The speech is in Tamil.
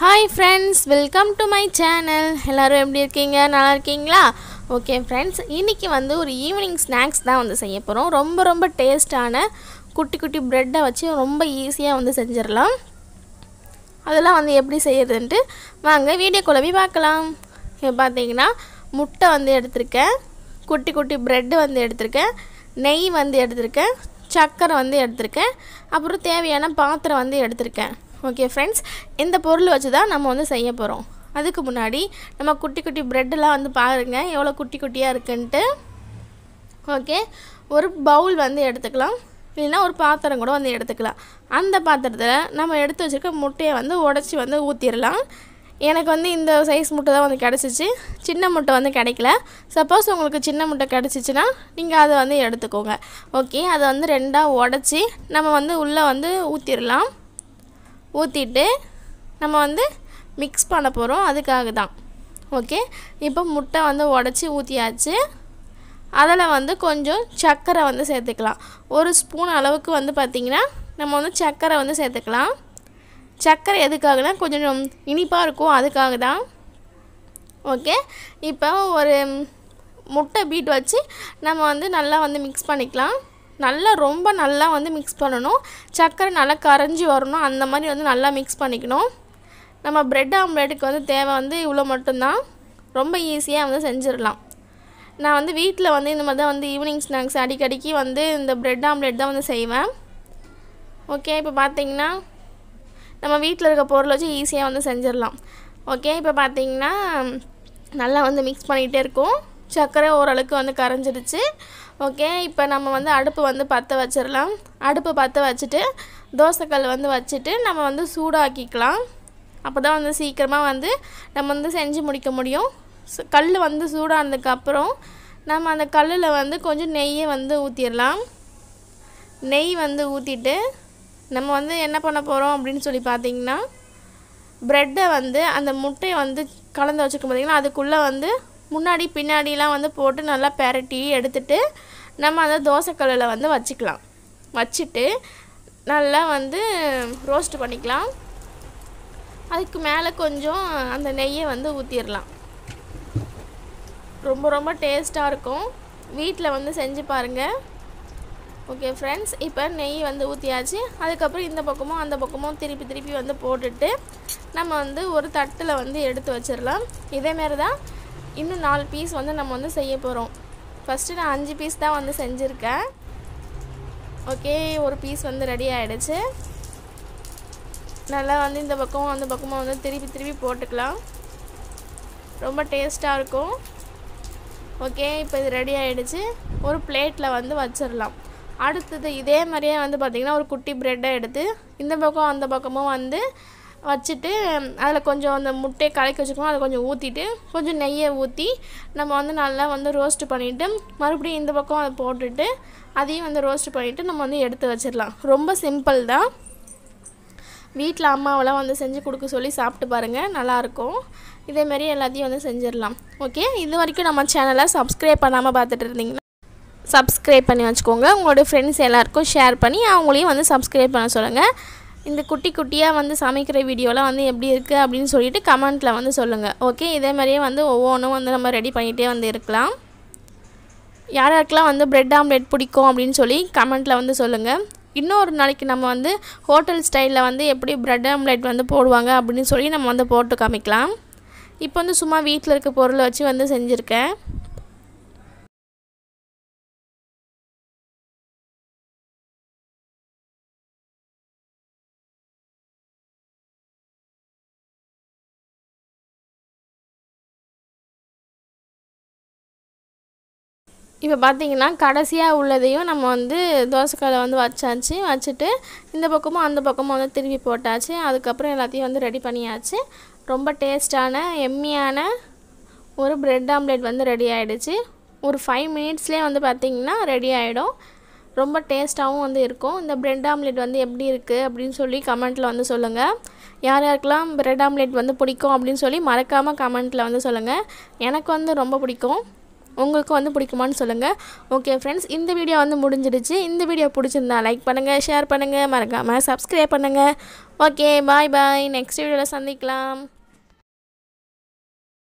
hi friends welcome to my channel எல்லோரும் எப்படி இருக்கீங்க நல்லா இருக்கீங்களா ஓகே ஃப்ரெண்ட்ஸ் இன்றைக்கி வந்து ஒரு ஈவினிங் ஸ்நாக்ஸ் தான் வந்து செய்ய போகிறோம் ரொம்ப ரொம்ப டேஸ்ட்டான குட்டி குட்டி ப்ரெட்டை வச்சு ரொம்ப ஈஸியாக வந்து செஞ்சிடலாம் அதெல்லாம் வந்து எப்படி செய்யறதுன்ட்டு வாங்க வீடியோ குழம்பி பார்க்கலாம் பார்த்தீங்கன்னா முட்டை வந்து எடுத்திருக்கேன் குட்டி குட்டி ப்ரெட்டு வந்து எடுத்திருக்கேன் நெய் வந்து எடுத்திருக்கேன் சக்கரை வந்து எடுத்திருக்கேன் அப்புறம் தேவையான பாத்திரம் வந்து எடுத்திருக்கேன் ஓகே ஃப்ரெண்ட்ஸ் இந்த பொருள் வச்சு தான் நம்ம வந்து செய்ய போகிறோம் அதுக்கு முன்னாடி நம்ம குட்டி குட்டி ப்ரெட்டெல்லாம் வந்து பாருங்கள் எவ்வளோ குட்டி குட்டியாக இருக்குன்ட்டு ஓகே ஒரு பவுல் வந்து எடுத்துக்கலாம் இல்லைன்னா ஒரு பாத்திரம் கூட வந்து எடுத்துக்கலாம் அந்த பாத்திரத்தில் நம்ம எடுத்து வச்சுருக்க முட்டையை வந்து உடச்சி வந்து ஊற்றிடலாம் எனக்கு வந்து இந்த சைஸ் முட்டை தான் வந்து கிடச்சிச்சு சின்ன முட்டை வந்து கிடைக்கல சப்போஸ் உங்களுக்கு சின்ன முட்டை கிடச்சிச்சின்னா நீங்கள் அதை வந்து எடுத்துக்கோங்க ஓகே அதை வந்து ரெண்டாக உடச்சி நம்ம வந்து உள்ளே வந்து ஊற்றிடலாம் ஊற்றிட்டு நம்ம வந்து மிக்ஸ் பண்ண போகிறோம் அதுக்காக தான் ஓகே இப்போ முட்டை வந்து உடச்சி ஊற்றியாச்சு அதில் வந்து கொஞ்சம் சர்க்கரை வந்து சேர்த்துக்கலாம் ஒரு ஸ்பூன் அளவுக்கு வந்து பார்த்திங்கன்னா நம்ம வந்து சர்க்கரை வந்து சேர்த்துக்கலாம் சர்க்கரை எதுக்காகனா கொஞ்சம் இனிப்பாக இருக்கும் அதுக்காக தான் ஓகே இப்போ ஒரு முட்டை பீட் வச்சு நம்ம வந்து நல்லா வந்து மிக்ஸ் பண்ணிக்கலாம் நல்லா ரொம்ப நல்லா வந்து மிக்ஸ் பண்ணணும் சர்க்கரை நல்லா கரைஞ்சி வரணும் அந்த மாதிரி வந்து நல்லா மிக்ஸ் பண்ணிக்கணும் நம்ம ப்ரெட் ஆம்லேட்டுக்கு வந்து தேவை வந்து இவ்வளோ மட்டும்தான் ரொம்ப ஈஸியாக வந்து செஞ்சிடலாம் நான் வந்து வீட்டில் வந்து இந்த மாதிரி தான் வந்து ஈவினிங் ஸ்நாக்ஸ் அடிக்கடிக்கு வந்து இந்த ப்ரெட் ஆம்லேட் தான் வந்து செய்வேன் ஓகே இப்போ பார்த்தீங்கன்னா நம்ம வீட்டில் இருக்க பொருள் வச்சு ஈஸியாக வந்து செஞ்சிடலாம் ஓகே இப்போ பார்த்தீங்கன்னா நல்லா வந்து மிக்ஸ் பண்ணிகிட்டே இருக்கும் சர்க்கரை ஓரளவுக்கு வந்து கரைஞ்சிடுச்சு ஓகே இப்போ நம்ம வந்து அடுப்பு வந்து பற்ற வச்சிடலாம் அடுப்பு பற்ற வச்சுட்டு தோசைக்கல் வந்து வச்சுட்டு நம்ம வந்து சூடாக்கிக்கலாம் அப்போ தான் வந்து சீக்கிரமாக வந்து நம்ம வந்து செஞ்சு முடிக்க முடியும் கல் வந்து சூடானதுக்கப்புறம் நம்ம அந்த கல்லில் வந்து கொஞ்சம் நெய்யை வந்து ஊற்றிடலாம் நெய் வந்து ஊற்றிட்டு நம்ம வந்து என்ன பண்ண போகிறோம் அப்படின்னு சொல்லி பார்த்தீங்கன்னா ப்ரெட்டை வந்து அந்த முட்டையை வந்து கலந்து வச்சுருக்கோம் பார்த்திங்கன்னா அதுக்குள்ளே வந்து முன்னாடி பின்னாடிலாம் வந்து போட்டு நல்லா பெரட்டி எடுத்துட்டு நம்ம அதை தோசைக்கல்லில் வந்து வச்சுக்கலாம் வச்சுட்டு நல்லா வந்து ரோஸ்ட் பண்ணிக்கலாம் அதுக்கு மேலே கொஞ்சம் அந்த நெய்யை வந்து ஊற்றிடலாம் ரொம்ப ரொம்ப டேஸ்ட்டாக இருக்கும் வீட்டில் வந்து செஞ்சு பாருங்கள் ஓகே ஃப்ரெண்ட்ஸ் இப்போ நெய் வந்து ஊற்றியாச்சு அதுக்கப்புறம் இந்த பக்கமும் அந்த பக்கமும் திருப்பி திருப்பி வந்து போட்டுட்டு நம்ம வந்து ஒரு தட்டில் வந்து எடுத்து வச்சிடலாம் இதேமாரி தான் இன்னும் நாலு பீஸ் வந்து நம்ம வந்து செய்ய போகிறோம் ஃபஸ்ட்டு நான் அஞ்சு பீஸ் தான் வந்து செஞ்சுருக்கேன் ஓகே ஒரு பீஸ் வந்து ரெடி ஆகிடுச்சு நல்லா வந்து இந்த பக்கம் அந்த பக்கமாக வந்து திருப்பி திருப்பி போட்டுக்கலாம் ரொம்ப டேஸ்ட்டாக இருக்கும் ஓகே இப்போ இது ரெடி ஆகிடுச்சு ஒரு பிளேட்டில் வந்து வச்சிடலாம் அடுத்தது இதே மாதிரியே வந்து பார்த்திங்கன்னா ஒரு குட்டி ப்ரெட்டை எடுத்து இந்த பக்கம் அந்த பக்கமும் வந்து வச்சுட்டு அதில் கொஞ்சம் அந்த முட்டையை கலக்கி வச்சுருக்கோம் அதை கொஞ்சம் ஊற்றிட்டு கொஞ்சம் நெய்யை ஊற்றி நம்ம வந்து நல்லா வந்து ரோஸ்ட்டு பண்ணிவிட்டு மறுபடியும் இந்த பக்கம் அதை போட்டுட்டு அதையும் வந்து ரோஸ்ட்டு பண்ணிவிட்டு நம்ம வந்து எடுத்து வச்சிடலாம் ரொம்ப சிம்பிள் தான் வீட்டில் அம்மாவெல்லாம் வந்து செஞ்சு கொடுக்க சொல்லி சாப்பிட்டு பாருங்கள் நல்லாயிருக்கும் இதேமாரி எல்லாத்தையும் வந்து செஞ்சிடலாம் ஓகே இது வரைக்கும் நம்ம சேனலை சப்ஸ்கிரைப் பண்ணாமல் பார்த்துட்டு இருந்தீங்கன்னா சப்ஸ்கிரைப் பண்ணி வச்சுக்கோங்க உங்களோட ஃப்ரெண்ட்ஸ் எல்லாேருக்கும் ஷேர் பண்ணி அவங்களையும் வந்து சப்ஸ்கிரைப் பண்ண சொல்லுங்கள் இந்த குட்டி குட்டியாக வந்து சமைக்கிற வீடியோலாம் வந்து எப்படி இருக்குது அப்படின்னு சொல்லிட்டு கமெண்ட்டில் வந்து சொல்லுங்கள் ஓகே இதே மாதிரியே வந்து ஒவ்வொன்றும் வந்து நம்ம ரெடி பண்ணிகிட்டே வந்து இருக்கலாம் யார் யாருக்கெல்லாம் வந்து ப்ரெட் ஆம்லெட் பிடிக்கும் அப்படின்னு சொல்லி கமெண்ட்டில் வந்து சொல்லுங்கள் இன்னொரு நாளைக்கு நம்ம வந்து ஹோட்டல் ஸ்டைலில் வந்து எப்படி ப்ரெட் ஆம்லெட் வந்து போடுவாங்க அப்படின்னு சொல்லி நம்ம வந்து போட்டு காமிக்கலாம் இப்போ வந்து சும்மா வீட்டில் இருக்க பொருளை வச்சு வந்து செஞ்சுருக்கேன் இப்போ பார்த்தீங்கன்னா கடைசியாக உள்ளதையும் நம்ம வந்து தோசைக்கல்லை வந்து வச்சாச்சு வச்சுட்டு இந்த பக்கமும் அந்த பக்கமும் வந்து திருப்பி போட்டாச்சு அதுக்கப்புறம் எல்லாத்தையும் வந்து ரெடி பண்ணியாச்சு ரொம்ப டேஸ்டான எம்மியான ஒரு ப்ரெட் ஆம்லேட் வந்து ரெடி ஆகிடுச்சு ஒரு ஃபைவ் மினிட்ஸ்லேயே வந்து பார்த்திங்கன்னா ரெடி ஆகிடும் ரொம்ப டேஸ்ட்டாகவும் வந்து இருக்கும் இந்த ப்ரெட் ஆம்லேட் வந்து எப்படி இருக்குது அப்படின்னு சொல்லி கமெண்ட்டில் வந்து சொல்லுங்கள் யார் யாருக்கெல்லாம் ப்ரெட் ஆம்லேட் வந்து பிடிக்கும் அப்படின்னு சொல்லி மறக்காமல் கமெண்ட்டில் வந்து சொல்லுங்கள் எனக்கு வந்து ரொம்ப பிடிக்கும் உங்களுக்கும் வந்து பிடிக்குமான்னு சொல்லுங்கள் ஓகே ஃப்ரெண்ட்ஸ் இந்த வீடியோ வந்து முடிஞ்சிடுச்சு இந்த வீடியோ பிடிச்சிருந்தா லைக் பண்ணுங்கள் ஷேர் பண்ணுங்கள் மறக்காமல் சப்ஸ்கிரைப் பண்ணுங்கள் ஓகே பாய் பாய் நெக்ஸ்ட் வீடியோவில் சந்திக்கலாம்